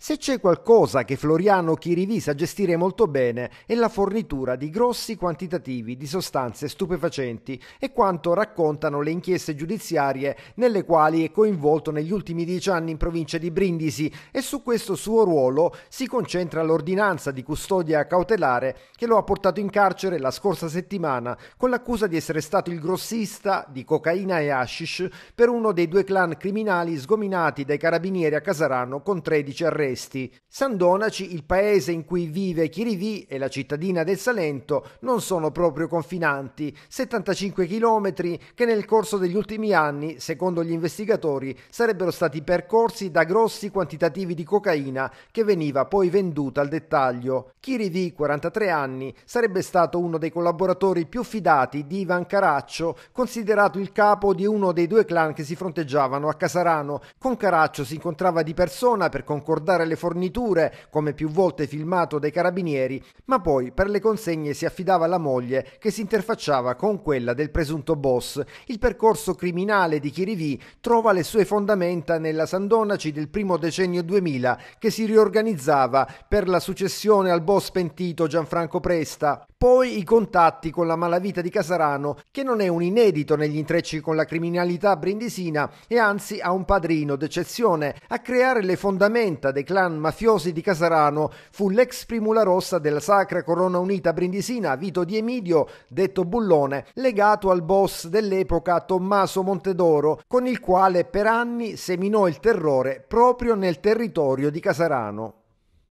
Se c'è qualcosa che Floriano Chirivi sa gestire molto bene è la fornitura di grossi quantitativi di sostanze stupefacenti e quanto raccontano le inchieste giudiziarie nelle quali è coinvolto negli ultimi dieci anni in provincia di Brindisi e su questo suo ruolo si concentra l'ordinanza di custodia cautelare che lo ha portato in carcere la scorsa settimana con l'accusa di essere stato il grossista di cocaina e hashish per uno dei due clan criminali sgominati dai carabinieri a Casarano con 13 arresti arresti. San il paese in cui vive Chirivì e la cittadina del Salento non sono proprio confinanti, 75 chilometri che nel corso degli ultimi anni, secondo gli investigatori, sarebbero stati percorsi da grossi quantitativi di cocaina che veniva poi venduta al dettaglio. Chirivì, 43 anni, sarebbe stato uno dei collaboratori più fidati di Ivan Caraccio, considerato il capo di uno dei due clan che si fronteggiavano a Casarano. Con Caraccio si incontrava di persona per concordare acquistare le forniture, come più volte filmato dai carabinieri, ma poi per le consegne si affidava alla moglie che si interfacciava con quella del presunto boss. Il percorso criminale di Chirivì trova le sue fondamenta nella Sandonaci del primo decennio 2000 che si riorganizzava per la successione al boss pentito Gianfranco Presta. Poi i contatti con la malavita di Casarano, che non è un inedito negli intrecci con la criminalità brindisina e anzi ha un padrino d'eccezione. A creare le fondamenta dei clan mafiosi di Casarano fu l'ex primula rossa della Sacra Corona Unita brindisina Vito Di Emidio, detto Bullone, legato al boss dell'epoca Tommaso Montedoro, con il quale per anni seminò il terrore proprio nel territorio di Casarano.